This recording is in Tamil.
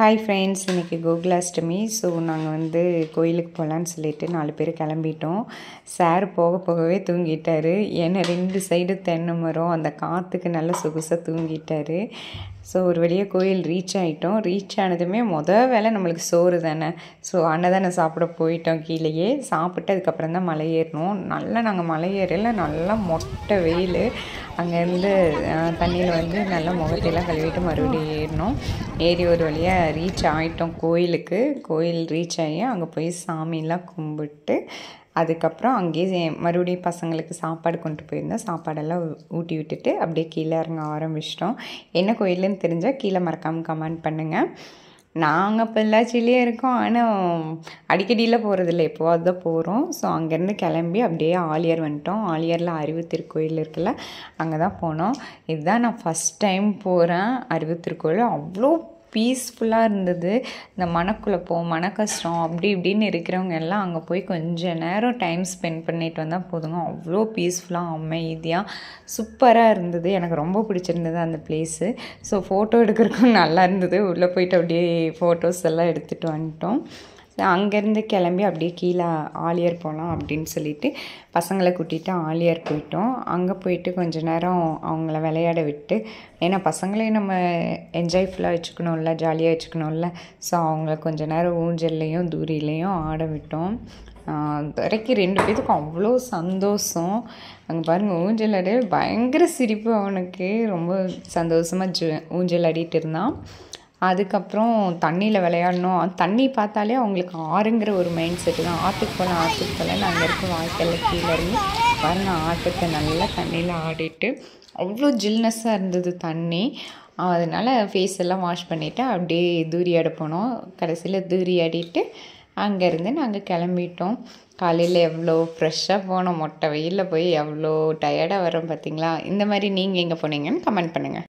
ஹாய் ஃப்ரெண்ட்ஸ் இன்றைக்கி கோகுலாஷ்டமி ஸோ நாங்கள் வந்து கோயிலுக்கு போகலான்னு சொல்லிட்டு நாலு பேர் கிளம்பிட்டோம் சார் போக போகவே தூங்கிட்டார் ஏன்னா ரெண்டு சைடு தென்னை மரம் அந்த காற்றுக்கு நல்லா சொகுசாக தூங்கிட்டார் ஸோ ஒரு வழியாக கோயில் ரீச் ஆகிட்டோம் ரீச் ஆனதுமே மொதல் வேலை நம்மளுக்கு சோறு தானே ஸோ அன்னதானம் சாப்பிட போயிட்டோம் கீழேயே சாப்பிட்டு அதுக்கப்புறம் தான் மலை ஏறணும் நல்லா நாங்கள் மலை ஏறல நல்லா மொட்டை வெயில் அங்கேருந்து தண்ணியில் வந்து நல்லா முகத்தையெல்லாம் கழுவிட்டு மறுபடியும் ஏறினோம் ஏறி ஒரு வழியாக ரீச் ஆகிட்டோம் கோயிலுக்கு கோயில் ரீச் ஆகி அங்கே போய் சாமியெல்லாம் கும்பிட்டு அதுக்கப்புறம் அங்கேயே மறுபடியும் பசங்களுக்கு சாப்பாடு கொண்டு போயிருந்தோம் சாப்பாடெல்லாம் ஊட்டி விட்டுட்டு அப்படியே கீழே இறங்க ஆரம்பிச்சிட்டோம் என்ன கோயிலுன்னு தெரிஞ்சால் கீழே மறக்காமல் கமெண்ட் பண்ணுங்கள் நாங்கள் இப்போ எல்லாச்சிலே இருக்கோம் ஆனால் அடிக்கடியில் போகிறதில்ல எப்போவாது தான் போகிறோம் ஸோ அங்கேருந்து கிளம்பி அப்படியே ஆலியார் வந்துட்டோம் ஆலியாரில் அறிவு திருக்கோயில் இருக்குல்ல அங்கே தான் போனோம் இதுதான் நான் ஃபஸ்ட் டைம் போகிறேன் அறிவு திருக்கோயில் அவ்வளோ பீஸ்ஃபுல்லாக இருந்தது இந்த மனக்குழப்பம் மன கஷ்டம் அப்படி இப்படின்னு இருக்கிறவங்க எல்லாம் அங்கே போய் கொஞ்சம் நேரம் டைம் ஸ்பெண்ட் பண்ணிட்டு வந்தால் போதுங்க அவ்வளோ பீஸ்ஃபுல்லாக அமைதியாக சூப்பராக இருந்தது எனக்கு ரொம்ப பிடிச்சிருந்தது அந்த பிளேஸு ஸோ ஃபோட்டோ எடுக்கிறதுக்கும் நல்லா இருந்தது உள்ளே போயிட்டு அப்படியே ஃபோட்டோஸ் எல்லாம் எடுத்துகிட்டு வந்துட்டோம் அங்கேருந்து கிளம்பி அப்படியே கீழே ஆலியர் போகலாம் அப்படின்னு சொல்லிட்டு பசங்களை கூட்டிகிட்டு ஆலியர் போயிட்டோம் அங்கே போயிட்டு கொஞ்ச நேரம் அவங்கள விளையாட விட்டு ஏன்னா பசங்களையும் நம்ம என்ஜாய்ஃபுல்லாக வச்சுக்கணும்ல ஜாலியாக வச்சுக்கணும்ல ஸோ அவங்கள கொஞ்ச நேரம் ஊஞ்சல்லையும் தூரிலையும் ஆட விட்டோம் வரைக்கும் ரெண்டு பேத்துக்கும் அவ்வளோ சந்தோஷம் அங்கே பாருங்கள் ஊஞ்சல் அடைய பயங்கர சிரிப்பு அவனுக்கு ரொம்ப சந்தோஷமாக ஜூ ஊஞ்சல் அடிட்டு இருந்தான் அதுக்கப்புறம் தண்ணியில் விளையாடணும் தண்ணி பார்த்தாலே அவங்களுக்கு ஆறுங்கிற ஒரு மைண்ட் செட்டு தான் ஆற்றுக்கு போகலாம் ஆற்றுக்கு போகலான்னு அங்கே இருக்கும் வாழ்க்கையில் கீழே இருந்து வரணும் ஆட்டத்தை நல்லா தண்ணியில் ஆடிட்டு அவ்வளோ ஜில்னஸ்ஸாக இருந்தது தண்ணி அதனால் ஃபேஸ் எல்லாம் வாஷ் பண்ணிவிட்டு அப்படியே தூரியாட போனோம் கடைசியில் தூரியாடிட்டு அங்கேருந்து நாங்கள் கிளம்பிட்டோம் காலையில் எவ்வளோ ஃப்ரெஷ்ஷாக போனோம் மொட்டை வெயிலில் போய் எவ்வளோ டயர்டாக வரோம் பார்த்தீங்களா இந்த மாதிரி நீங்கள் எங்கே போனீங்கன்னு கமெண்ட் பண்ணுங்கள்